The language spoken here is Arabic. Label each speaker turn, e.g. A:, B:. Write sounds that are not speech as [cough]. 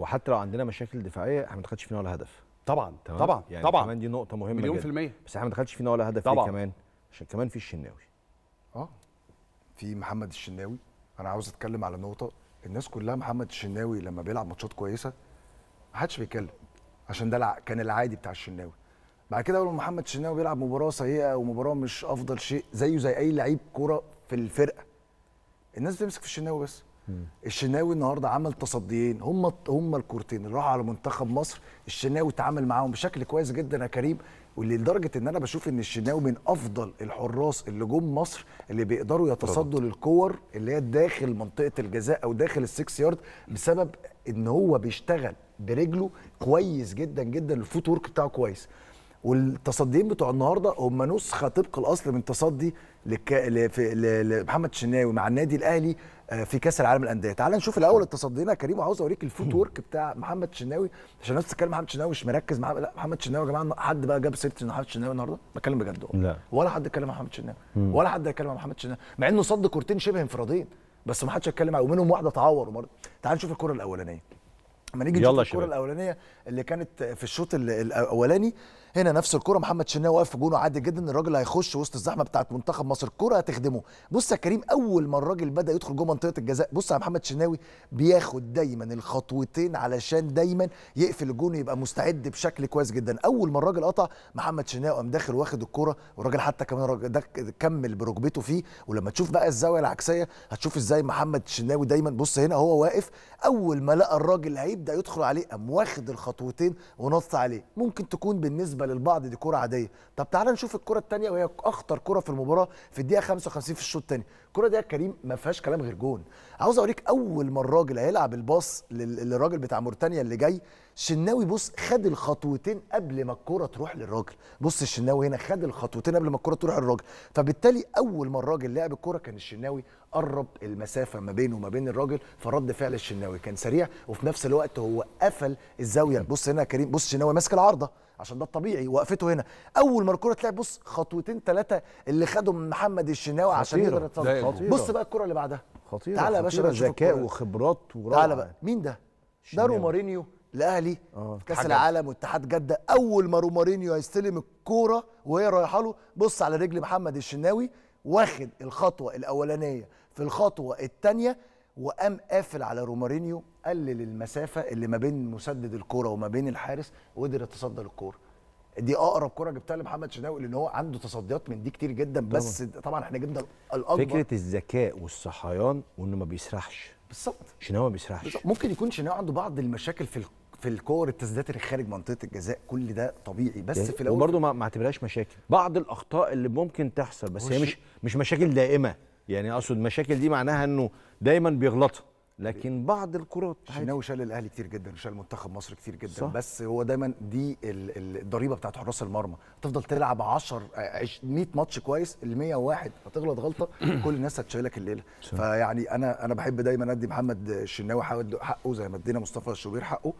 A: وحتى لو عندنا مشاكل دفاعيه احنا ما دخلتش فينا ولا هدف طبعا تمام؟ طبعا يعني طبعا كمان دي نقطه مهمه مليون جدا. في الميه بس احنا ما دخلتش فينا ولا هدف طبعا كمان عشان كمان في الشناوي اه في محمد الشناوي انا عاوز اتكلم على نقطه الناس كلها محمد الشناوي لما بيلعب ماتشات كويسه ما حدش بيتكلم عشان ده كان العادي بتاع الشناوي بعد كده اول محمد الشناوي بيلعب مباراه سيئه ومباراه مش افضل شيء زيه زي اي لعيب كوره في الفرقه الناس بتمسك في الشناوي بس الشناوي النهارده عمل تصديين هم هم الكورتين اللي راحوا على منتخب مصر الشناوي اتعامل معاهم بشكل كويس جدا يا كريم واللي لدرجه ان انا بشوف ان الشناوي من افضل الحراس اللي جم مصر اللي بيقدروا يتصدوا للكور اللي هي داخل منطقه الجزاء او داخل السكس يارد بسبب ان هو بيشتغل برجله كويس جدا جدا الفوت ورك بتاعه كويس والتصديين بتوع النهارده هم نسخه طبق الاصل من تصدي لك... لف... ل... لمحمد الشناوي مع النادي الاهلي آه، في كاس العالم للانديه تعال نشوف الاول التصديين يا كريم وعاوز اوريك الفوت ورك بتاع محمد الشناوي عشان الناس تتكلم محمد الشناوي مش مركز مع لا محمد الشناوي يا جماعه حد بقى جاب سيره محمد الشناوي النهارده بتكلم بجد لا ولا حد اتكلم عن محمد الشناوي ولا حد اتكلم عن محمد الشناوي مع انه صد كورتين شبه انفرادين بس ما حدش اتكلم عليه ومنهم واحده تعور ومرض تعال نشوف الكره الاولانيه لما نيجي نشوف الكره الاولانيه اللي كانت في الشوط الاولاني هنا نفس الكره محمد شناوي واقف في جونه عادي جدا الراجل هيخش وسط الزحمه بتاعه منتخب مصر الكره هتخدمه بص يا كريم اول ما الراجل بدا يدخل جوه منطقه الجزاء بص يا محمد شناوي بياخد دايما الخطوتين علشان دايما يقفل الجون يبقى مستعد بشكل كويس جدا اول ما الراجل قطع محمد شناوي قام داخل واخد الكره والراجل حتى كمان ده كمل بركبته فيه ولما تشوف بقى الزاويه العكسيه هتشوف ازاي محمد شناوي دايما بص هنا هو واقف اول ما لقى الراجل هيبدا يدخل عليه قام واخد الخطوتين ونط عليه ممكن تكون بالنسبه بالنسبه للبعض دي كره عاديه طب تعال نشوف الكره الثانيه وهي اخطر كره في المباراه في الدقيقه 55 في الشوط الثاني الكره دي يا كريم ما فيهاش كلام غير جون عاوز اوريك اول ما الراجل هيلعب الباص للراجل بتاع موريتانيا اللي جاي الشناوي بص خد الخطوتين قبل ما الكره تروح للراجل بص الشناوي هنا خد الخطوتين قبل ما الكره تروح للراجل فبالتالي اول ما الراجل لعب الكره كان الشناوي قرب المسافه ما بينه وما بين الراجل فرد فعل الشناوي كان سريع وفي نفس الوقت هو قفل الزاويه بص هنا يا كريم بص الشناوي ماسك العارضه عشان ده الطبيعي وقفته هنا اول ما الكره تلعب بص خطوتين ثلاثه اللي خدهم محمد الشناوي عشان يقدر يتصدر بص بقى الكره اللي بعدها خطيره تعالى يا باشا ذكاء وخبرات وروعه تعالى بقى مين ده ده رومارينيو الاهلي آه. في كاس العالم واتحاد جده اول ما رومارينيو هيستلم الكوره وهي رايحه له بص على رجل محمد الشناوي واخد الخطوه الاولانيه في الخطوه الثانيه وقام قافل على رومارينيو قلل المسافه اللي ما بين مسدد الكوره وما بين الحارس وقدر يتصدى للكوره دي اقرب كوره جبتها لمحمد شناوي لان هو عنده تصديات من دي كتير جدا بس طبعا, طبعا احنا جبنا الاكبر فكره الذكاء والصحيان وانه ما بيسرحش بالظبط شناوي ما بيسرحش ممكن يكون شناوي عنده بعض المشاكل في في الكور التسديدات اللي خارج منطقه الجزاء كل ده طبيعي بس يعني في الاول وبرده ما اعتبرهاش مشاكل بعض الاخطاء اللي ممكن تحصل بس هي مش مش مشاكل دائمه يعني اقصد مشاكل دي معناها انه دايما بيغلطها لكن بعض الكرات شناوي شال الاهلي كتير جدا وشال منتخب مصر كتير جدا صح. بس هو دايما دي الضريبه بتاعت حراس المرمى تفضل تلعب 10 100 ماتش كويس ال 101 هتغلط غلطه [clears throat] كل الناس هتشيلك الليله فيعني انا انا بحب دايما ادي محمد الشناوي حقه زي ما ادينا مصطفى الشوبير حقه